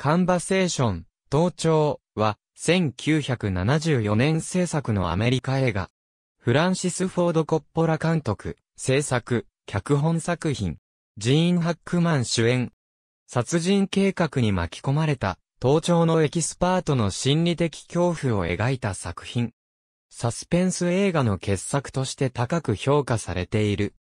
カンバセーション、盗聴は、1974年制作のアメリカ映画。フランシス・フォード・コッポラ監督、制作、脚本作品。ジーン・ハックマン主演。殺人計画に巻き込まれた、盗聴のエキスパートの心理的恐怖を描いた作品。サスペンス映画の傑作として高く評価されている。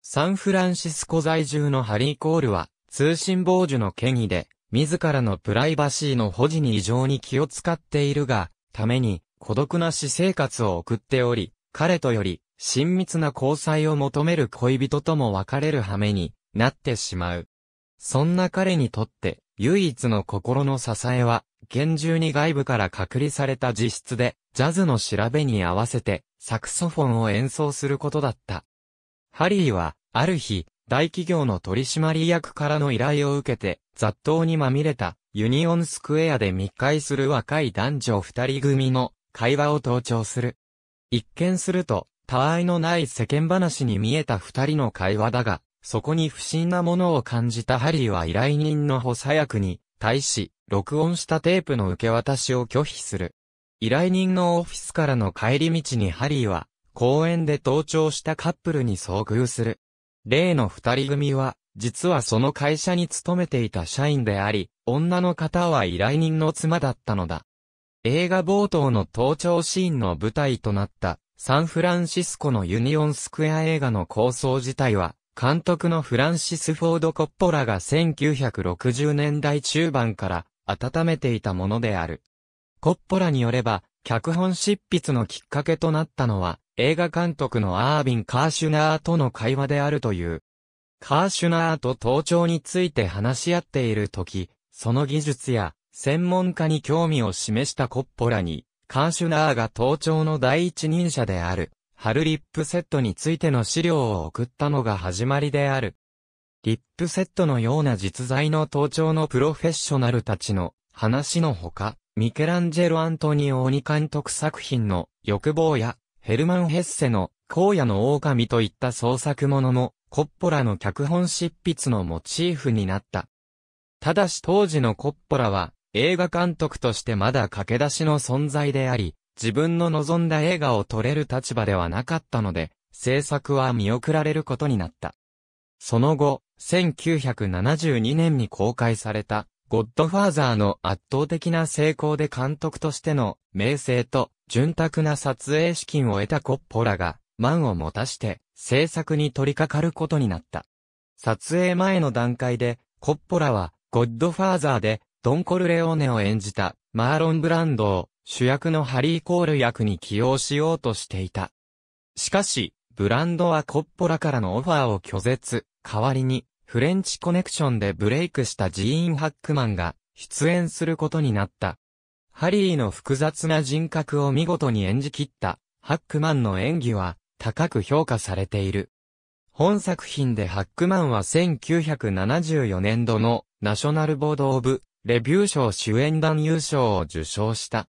サンフランシスコ在住のハリー・コールは、通信傍受の権威で、自らのプライバシーの保持に異常に気を使っているが、ために、孤独な私生活を送っており、彼とより、親密な交際を求める恋人とも別れる羽目になってしまう。そんな彼にとって、唯一の心の支えは、厳重に外部から隔離された自室で、ジャズの調べに合わせて、サクソフォンを演奏することだった。ハリーは、ある日、大企業の取締役からの依頼を受けて、雑踏にまみれた、ユニオンスクエアで密会する若い男女二人組の会話を盗聴する。一見すると、たわいのない世間話に見えた二人の会話だが、そこに不審なものを感じたハリーは依頼人の補佐役に対し、録音したテープの受け渡しを拒否する。依頼人のオフィスからの帰り道にハリーは、公園で登聴したカップルに遭遇する。例の二人組は、実はその会社に勤めていた社員であり、女の方は依頼人の妻だったのだ。映画冒頭の登場シーンの舞台となった、サンフランシスコのユニオンスクエア映画の構想自体は、監督のフランシス・フォード・コッポラが1960年代中盤から温めていたものである。コッポラによれば、脚本執筆のきっかけとなったのは、映画監督のアービン・カーシュナーとの会話であるという。カーシュナーと盗聴について話し合っているとき、その技術や専門家に興味を示したコッポラに、カーシュナーが盗聴の第一人者である、ハルリップセットについての資料を送ったのが始まりである。リップセットのような実在の盗聴のプロフェッショナルたちの話のほか、ミケランジェロ・アントニオーニ監督作品の欲望やヘルマン・ヘッセの荒野の狼といった創作ものも、コッポラの脚本執筆のモチーフになった。ただし当時のコッポラは、映画監督としてまだ駆け出しの存在であり、自分の望んだ映画を撮れる立場ではなかったので、制作は見送られることになった。その後、1972年に公開された、ゴッドファーザーの圧倒的な成功で監督としての名声と潤沢な撮影資金を得たコッポラが満を持たして制作に取り掛かることになった。撮影前の段階でコッポラはゴッドファーザーでドンコルレオーネを演じたマーロン・ブランドを主役のハリー・コール役に起用しようとしていた。しかし、ブランドはコッポラからのオファーを拒絶、代わりにフレンチコネクションでブレイクしたジーン・ハックマンが出演することになった。ハリーの複雑な人格を見事に演じ切ったハックマンの演技は高く評価されている。本作品でハックマンは1974年度のナショナルボード・オブ・レビュー賞主演団優勝を受賞した。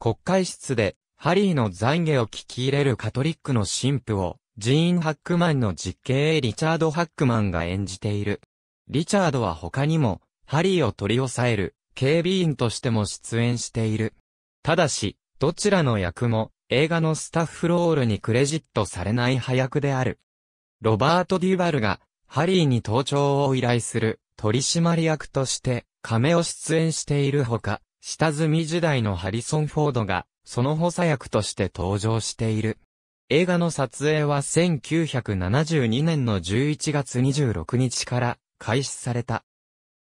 国会室でハリーの懺悔を聞き入れるカトリックの神父をジーン・ハックマンの実刑リチャード・ハックマンが演じている。リチャードは他にも、ハリーを取り押さえる、警備員としても出演している。ただし、どちらの役も、映画のスタッフロールにクレジットされない派役である。ロバート・デュバルが、ハリーに盗聴を依頼する、取締役として、亀を出演しているほか、下積み時代のハリソン・フォードが、その補佐役として登場している。映画の撮影は1972年の11月26日から開始された。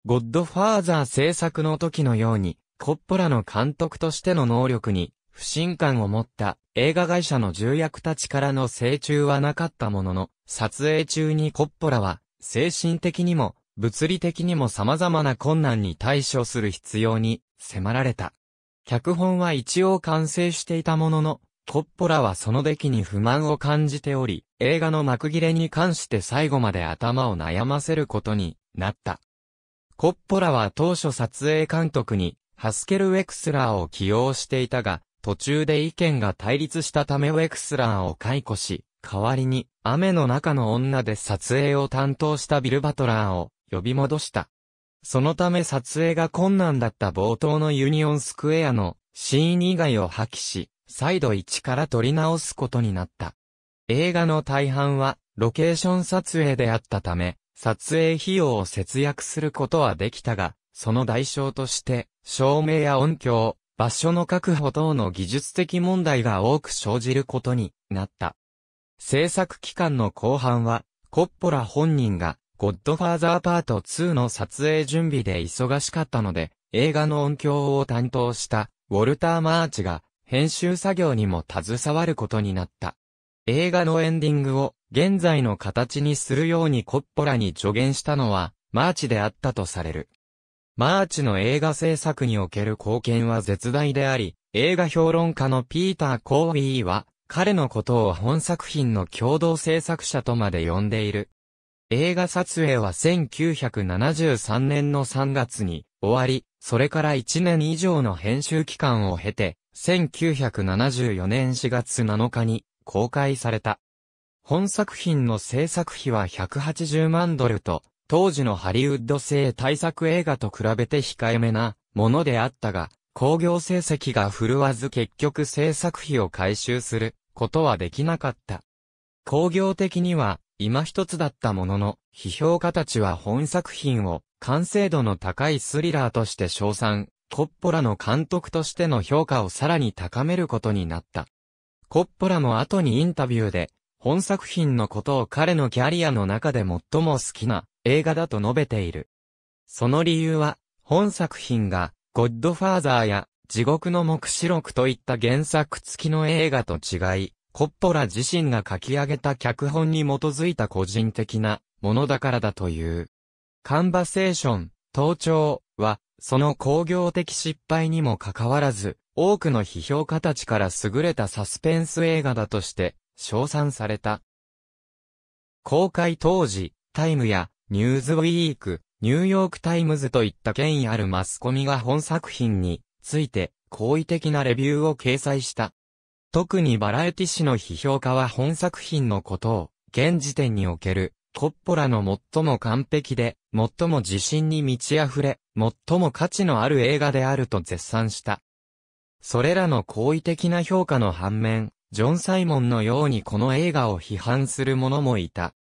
ゴッドファーザー制作の時のように、コッポラの監督としての能力に不信感を持った映画会社の重役たちからの成求はなかったものの、撮影中にコッポラは精神的にも物理的にも様々な困難に対処する必要に迫られた。脚本は一応完成していたものの、コッポラはその出来に不満を感じており、映画の幕切れに関して最後まで頭を悩ませることになった。コッポラは当初撮影監督にハスケル・ウェクスラーを起用していたが、途中で意見が対立したためウェクスラーを解雇し、代わりに雨の中の女で撮影を担当したビル・バトラーを呼び戻した。そのため撮影が困難だった冒頭のユニオンスクエアのシーン以外を破棄し、再度一から撮り直すことになった。映画の大半は、ロケーション撮影であったため、撮影費用を節約することはできたが、その代償として、照明や音響、場所の確保等の技術的問題が多く生じることになった。制作期間の後半は、コッポラ本人が、ゴッドファーザーパート2の撮影準備で忙しかったので、映画の音響を担当した、ウォルター・マーチが、編集作業にも携わることになった。映画のエンディングを現在の形にするようにコッポラに助言したのは、マーチであったとされる。マーチの映画制作における貢献は絶大であり、映画評論家のピーター・コービーは、彼のことを本作品の共同制作者とまで呼んでいる。映画撮影は1973年の3月に終わり、それから1年以上の編集期間を経て、1974年4月7日に公開された。本作品の制作費は180万ドルと、当時のハリウッド製対策映画と比べて控えめなものであったが、興行成績が振るわず結局制作費を回収することはできなかった。工業的には今一つだったものの、批評家たちは本作品を完成度の高いスリラーとして称賛コッポラの監督としての評価をさらに高めることになった。コッポラも後にインタビューで、本作品のことを彼のキャリアの中で最も好きな映画だと述べている。その理由は、本作品が、ゴッドファーザーや、地獄の目視録といった原作付きの映画と違い、コッポラ自身が書き上げた脚本に基づいた個人的なものだからだという。カンバセーション、盗聴、その工業的失敗にもかかわらず、多くの批評家たちから優れたサスペンス映画だとして称賛された。公開当時、タイムやニューズウィーク、ニューヨークタイムズといった権威あるマスコミが本作品について好意的なレビューを掲載した。特にバラエティ誌の批評家は本作品のことを、現時点における、コッポラの最も完璧で、最も自信に満ち溢れ、最も価値のある映画であると絶賛した。それらの好意的な評価の反面、ジョン・サイモンのようにこの映画を批判する者もいた。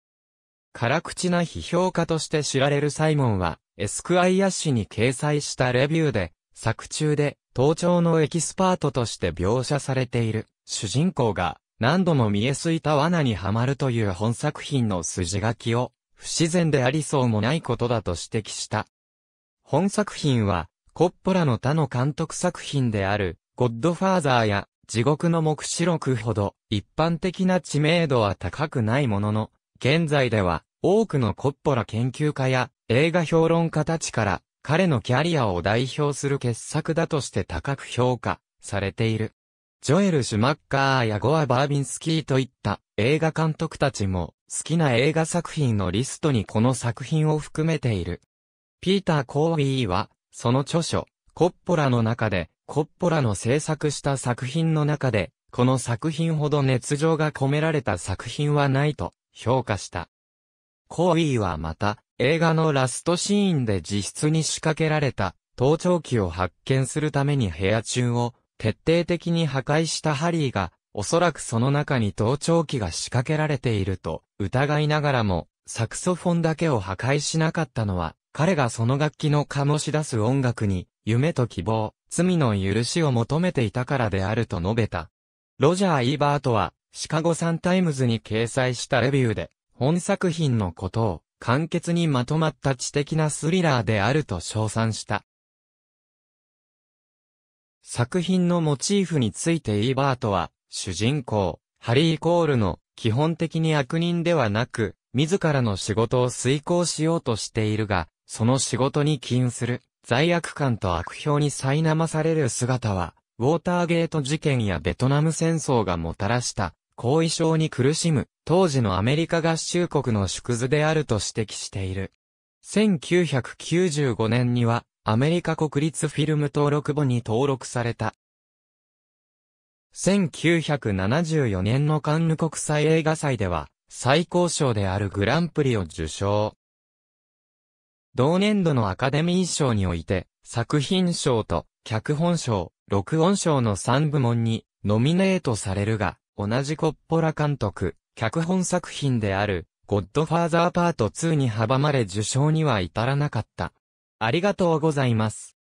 辛口な批評家として知られるサイモンは、エスクアイア誌に掲載したレビューで、作中で、盗聴のエキスパートとして描写されている、主人公が、何度も見えすいた罠にはまるという本作品の筋書きを、不自然でありそうもないことだと指摘した。本作品は、コッポラの他の監督作品である、ゴッドファーザーや、地獄の目視録ほど、一般的な知名度は高くないものの、現在では、多くのコッポラ研究家や、映画評論家たちから、彼のキャリアを代表する傑作だとして高く評価、されている。ジョエル・シュマッカーやゴア・バービンスキーといった映画監督たちも好きな映画作品のリストにこの作品を含めている。ピーター・コーウィーは、その著書、コッポラの中で、コッポラの制作した作品の中で、この作品ほど熱情が込められた作品はないと評価した。コーウィーはまた、映画のラストシーンで自室に仕掛けられた盗聴器を発見するために部屋中を徹底的に破壊したハリーがおそらくその中に盗聴器が仕掛けられていると疑いながらも、サクソフォンだけを破壊しなかったのは、彼がその楽器の醸し出す音楽に、夢と希望、罪の許しを求めていたからであると述べた。ロジャー・イーバートは、シカゴサンタイムズに掲載したレビューで、本作品のことを、簡潔にまとまった知的なスリラーであると称賛した。作品のモチーフについてイーバートは、主人公、ハリー・コールの、基本的に悪人ではなく、自らの仕事を遂行しようとしているが、その仕事に起因する、罪悪感と悪評に苛まされる姿は、ウォーターゲート事件やベトナム戦争がもたらした、後遺症に苦しむ、当時のアメリカ合衆国の縮図であると指摘している。1995年には、アメリカ国立フィルム登録簿に登録された。1974年のカンヌ国際映画祭では、最高賞であるグランプリを受賞。同年度のアカデミー賞において、作品賞と脚本賞、録音賞の3部門にノミネートされるが、同じコッポラ監督、脚本作品である、ゴッドファーザーパート2に阻まれ受賞には至らなかった。ありがとうございます。